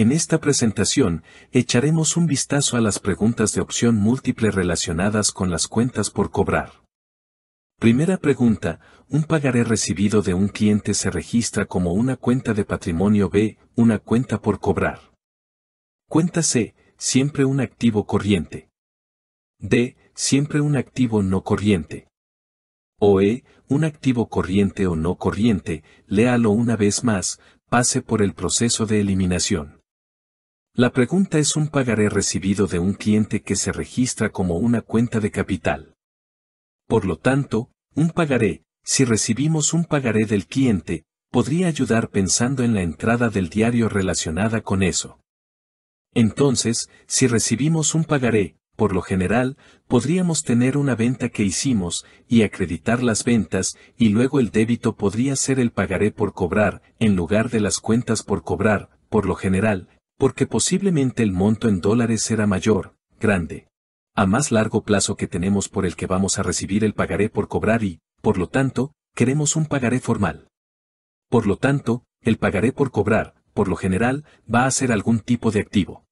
En esta presentación, echaremos un vistazo a las preguntas de opción múltiple relacionadas con las cuentas por cobrar. Primera pregunta, un pagaré recibido de un cliente se registra como una cuenta de patrimonio B, una cuenta por cobrar. Cuenta C, siempre un activo corriente. D, siempre un activo no corriente. O E, un activo corriente o no corriente, léalo una vez más, pase por el proceso de eliminación. La pregunta es un pagaré recibido de un cliente que se registra como una cuenta de capital. Por lo tanto, un pagaré, si recibimos un pagaré del cliente, podría ayudar pensando en la entrada del diario relacionada con eso. Entonces, si recibimos un pagaré, por lo general, podríamos tener una venta que hicimos y acreditar las ventas y luego el débito podría ser el pagaré por cobrar, en lugar de las cuentas por cobrar, por lo general, porque posiblemente el monto en dólares será mayor, grande. A más largo plazo que tenemos por el que vamos a recibir el pagaré por cobrar y, por lo tanto, queremos un pagaré formal. Por lo tanto, el pagaré por cobrar, por lo general, va a ser algún tipo de activo.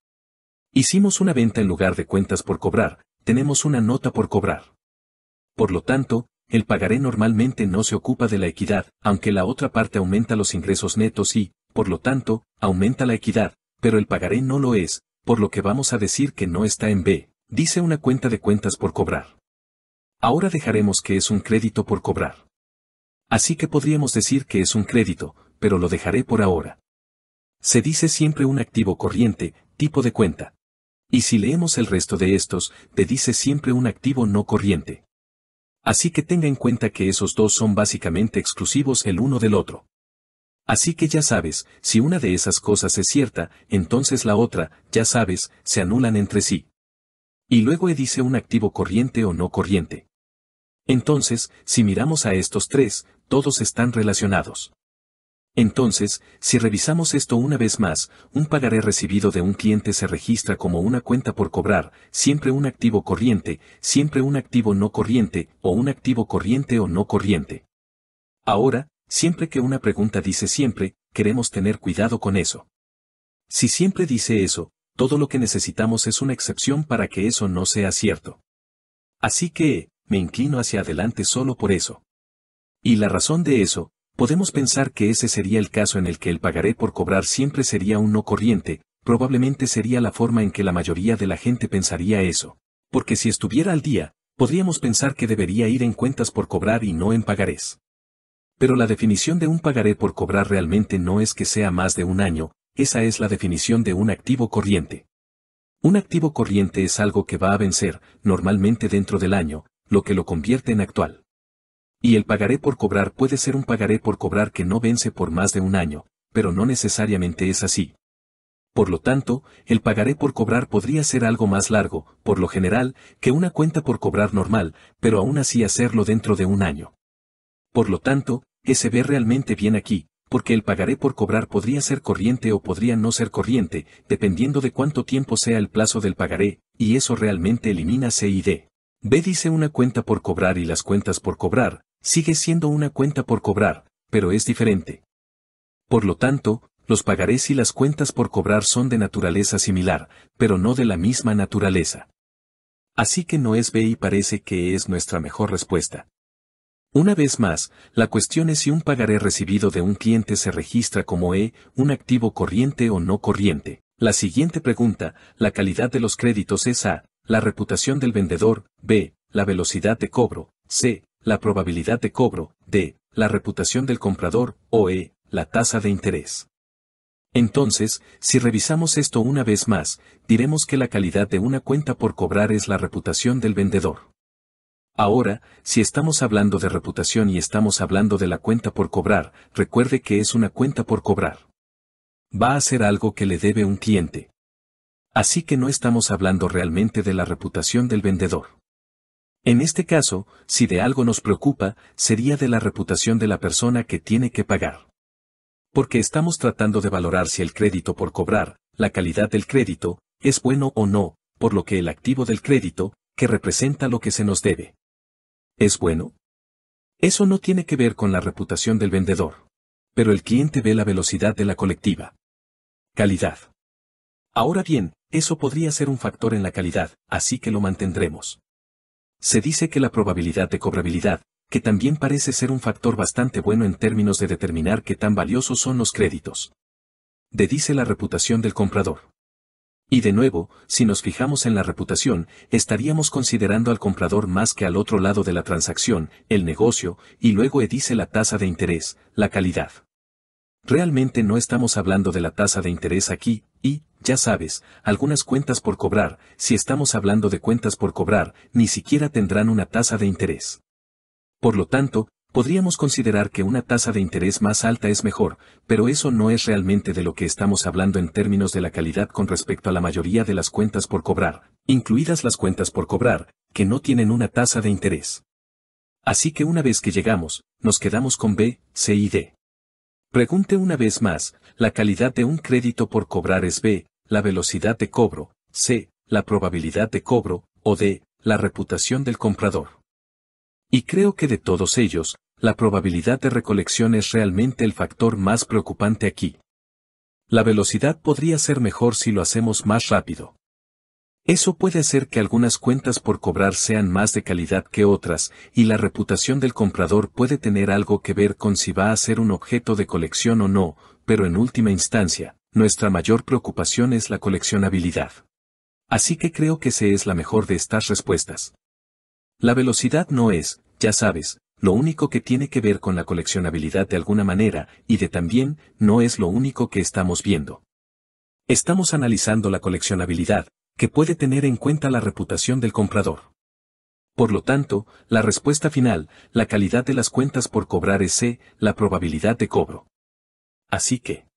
Hicimos una venta en lugar de cuentas por cobrar, tenemos una nota por cobrar. Por lo tanto, el pagaré normalmente no se ocupa de la equidad, aunque la otra parte aumenta los ingresos netos y, por lo tanto, aumenta la equidad, pero el pagaré no lo es, por lo que vamos a decir que no está en B, dice una cuenta de cuentas por cobrar. Ahora dejaremos que es un crédito por cobrar. Así que podríamos decir que es un crédito, pero lo dejaré por ahora. Se dice siempre un activo corriente, tipo de cuenta. Y si leemos el resto de estos, te dice siempre un activo no corriente. Así que tenga en cuenta que esos dos son básicamente exclusivos el uno del otro. Así que ya sabes, si una de esas cosas es cierta, entonces la otra, ya sabes, se anulan entre sí. Y luego dice un activo corriente o no corriente. Entonces, si miramos a estos tres, todos están relacionados. Entonces, si revisamos esto una vez más, un pagaré recibido de un cliente se registra como una cuenta por cobrar, siempre un activo corriente, siempre un activo no corriente, o un activo corriente o no corriente. Ahora, Siempre que una pregunta dice siempre, queremos tener cuidado con eso. Si siempre dice eso, todo lo que necesitamos es una excepción para que eso no sea cierto. Así que, me inclino hacia adelante solo por eso. Y la razón de eso, podemos pensar que ese sería el caso en el que el pagaré por cobrar siempre sería un no corriente, probablemente sería la forma en que la mayoría de la gente pensaría eso. Porque si estuviera al día, podríamos pensar que debería ir en cuentas por cobrar y no en pagarés. Pero la definición de un pagaré por cobrar realmente no es que sea más de un año, esa es la definición de un activo corriente. Un activo corriente es algo que va a vencer, normalmente dentro del año, lo que lo convierte en actual. Y el pagaré por cobrar puede ser un pagaré por cobrar que no vence por más de un año, pero no necesariamente es así. Por lo tanto, el pagaré por cobrar podría ser algo más largo, por lo general, que una cuenta por cobrar normal, pero aún así hacerlo dentro de un año. Por lo tanto, que se ve realmente bien aquí, porque el pagaré por cobrar podría ser corriente o podría no ser corriente, dependiendo de cuánto tiempo sea el plazo del pagaré, y eso realmente elimina C y D. B dice una cuenta por cobrar y las cuentas por cobrar, sigue siendo una cuenta por cobrar, pero es diferente. Por lo tanto, los pagarés y las cuentas por cobrar son de naturaleza similar, pero no de la misma naturaleza. Así que no es B y parece que es nuestra mejor respuesta. Una vez más, la cuestión es si un pagaré recibido de un cliente se registra como E, un activo corriente o no corriente. La siguiente pregunta, la calidad de los créditos es A, la reputación del vendedor, B, la velocidad de cobro, C, la probabilidad de cobro, D, la reputación del comprador, o E, la tasa de interés. Entonces, si revisamos esto una vez más, diremos que la calidad de una cuenta por cobrar es la reputación del vendedor. Ahora, si estamos hablando de reputación y estamos hablando de la cuenta por cobrar, recuerde que es una cuenta por cobrar. Va a ser algo que le debe un cliente. Así que no estamos hablando realmente de la reputación del vendedor. En este caso, si de algo nos preocupa, sería de la reputación de la persona que tiene que pagar. Porque estamos tratando de valorar si el crédito por cobrar, la calidad del crédito, es bueno o no, por lo que el activo del crédito, que representa lo que se nos debe. ¿Es bueno? Eso no tiene que ver con la reputación del vendedor. Pero el cliente ve la velocidad de la colectiva. Calidad. Ahora bien, eso podría ser un factor en la calidad, así que lo mantendremos. Se dice que la probabilidad de cobrabilidad, que también parece ser un factor bastante bueno en términos de determinar qué tan valiosos son los créditos. dice la reputación del comprador. Y de nuevo, si nos fijamos en la reputación, estaríamos considerando al comprador más que al otro lado de la transacción, el negocio, y luego edice la tasa de interés, la calidad. Realmente no estamos hablando de la tasa de interés aquí, y, ya sabes, algunas cuentas por cobrar, si estamos hablando de cuentas por cobrar, ni siquiera tendrán una tasa de interés. Por lo tanto, Podríamos considerar que una tasa de interés más alta es mejor, pero eso no es realmente de lo que estamos hablando en términos de la calidad con respecto a la mayoría de las cuentas por cobrar, incluidas las cuentas por cobrar, que no tienen una tasa de interés. Así que una vez que llegamos, nos quedamos con B, C y D. Pregunte una vez más, la calidad de un crédito por cobrar es B, la velocidad de cobro, C, la probabilidad de cobro, o D, la reputación del comprador. Y creo que de todos ellos, la probabilidad de recolección es realmente el factor más preocupante aquí. La velocidad podría ser mejor si lo hacemos más rápido. Eso puede hacer que algunas cuentas por cobrar sean más de calidad que otras, y la reputación del comprador puede tener algo que ver con si va a ser un objeto de colección o no, pero en última instancia, nuestra mayor preocupación es la coleccionabilidad. Así que creo que esa es la mejor de estas respuestas. La velocidad no es, ya sabes, lo único que tiene que ver con la coleccionabilidad de alguna manera, y de también, no es lo único que estamos viendo. Estamos analizando la coleccionabilidad, que puede tener en cuenta la reputación del comprador. Por lo tanto, la respuesta final, la calidad de las cuentas por cobrar es C, la probabilidad de cobro. Así que,